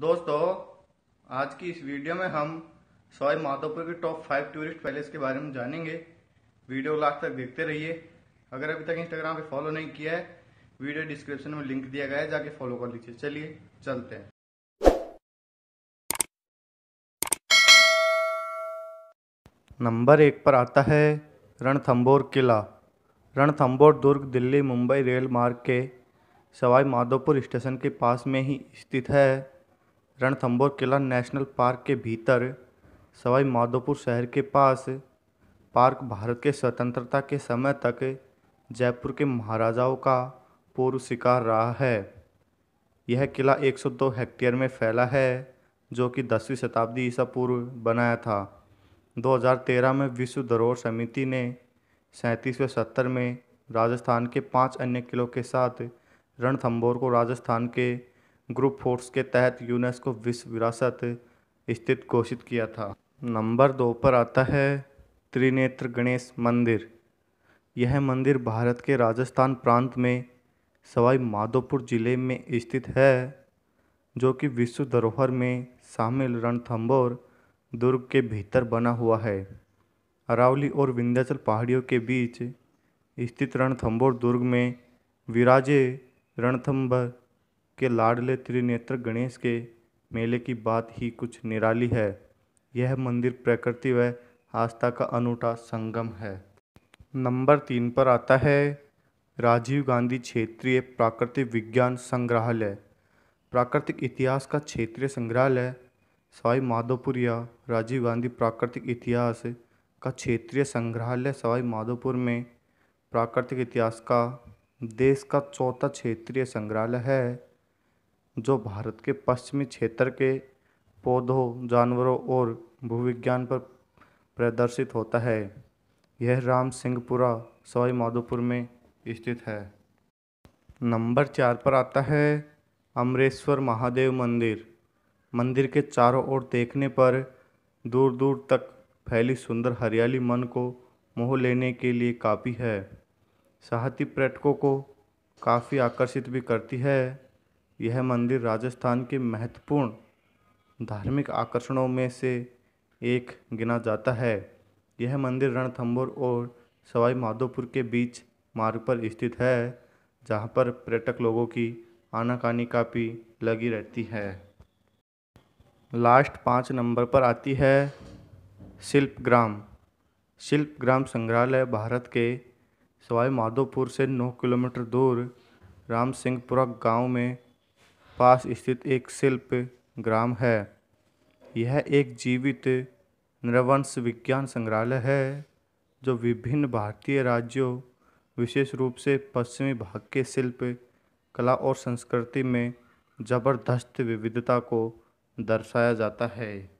दोस्तों आज की इस वीडियो में हम सॉय माधोपुर के टॉप फाइव टूरिस्ट पैलेस के बारे में जानेंगे वीडियो लास्ट तक देखते रहिए अगर अभी तक इंस्टाग्राम पे फॉलो नहीं किया है वीडियो डिस्क्रिप्शन में लिंक दिया गया है जाके फॉलो कर लीजिए चलिए चलते हैं नंबर एक पर आता है रणथम्बोर किला रणथम्बोर दुर्ग दिल्ली मुंबई रेल मार्ग के सवाई माधोपुर स्टेशन के पास में ही स्थित है रणथंबोर किला नेशनल पार्क के भीतर सवाई माधोपुर शहर के पास पार्क भारत के स्वतंत्रता के समय तक जयपुर के महाराजाओं का पूर्व शिकार रहा है यह किला 102 हेक्टेयर में फैला है जो कि दसवीं शताब्दी ईसा पूर्व बनाया था 2013 में विश्व धरोहर समिति ने सैंतीसवें सत्तर में राजस्थान के पांच अन्य किलों के साथ रणथंबोर को राजस्थान के ग्रुप फोर्स के तहत यूनेस्को विश्व विरासत स्थित घोषित किया था नंबर दो पर आता है त्रिनेत्र गणेश मंदिर यह मंदिर भारत के राजस्थान प्रांत में सवाई माधोपुर ज़िले में स्थित है जो कि विश्व धरोहर में शामिल रणथंबोर दुर्ग के भीतर बना हुआ है अरावली और विंध्याचल पहाड़ियों के बीच स्थित रणथंबोर दुर्ग में विराजे रणथंबर के लाडले त्रिनेत्र गणेश के मेले की बात ही कुछ निराली है यह मंदिर प्रकृति व आस्था का अनूठा संगम है नंबर तीन पर आता है राजीव गांधी क्षेत्रीय प्राकृतिक विज्ञान संग्रहालय प्राकृतिक इतिहास का क्षेत्रीय संग्रहालय सवाई माधोपुर या राजीव गांधी प्राकृतिक इतिहास का क्षेत्रीय संग्रहालय सवाई माधोपुर में प्राकृतिक इतिहास का देश का चौथा क्षेत्रीय संग्रहालय है जो भारत के पश्चिमी क्षेत्र के पौधों जानवरों और भूविज्ञान पर प्रदर्शित होता है यह राम सिंहपुरा सवाई माधोपुर में स्थित है नंबर चार पर आता है अमरेश्वर महादेव मंदिर मंदिर के चारों ओर देखने पर दूर दूर तक फैली सुंदर हरियाली मन को मोह लेने के लिए काफ़ी है साहती पर्यटकों को काफ़ी आकर्षित भी करती है यह मंदिर राजस्थान के महत्वपूर्ण धार्मिक आकर्षणों में से एक गिना जाता है यह मंदिर रणथंबोर और सवाई माधोपुर के बीच मार्ग पर स्थित है जहाँ पर पर्यटक लोगों की आनाकानी काफ़ी लगी रहती है लास्ट पाँच नंबर पर आती है शिल्पग्राम शिल्पग्राम संग्रहालय भारत के सवाई माधोपुर से नौ किलोमीटर दूर राम सिंहपुरा गाँव में पास स्थित एक शिल्प ग्राम है यह एक जीवित नृवंश विज्ञान संग्रहालय है जो विभिन्न भारतीय राज्यों विशेष रूप से पश्चिमी भाग के शिल्प कला और संस्कृति में ज़बरदस्त विविधता को दर्शाया जाता है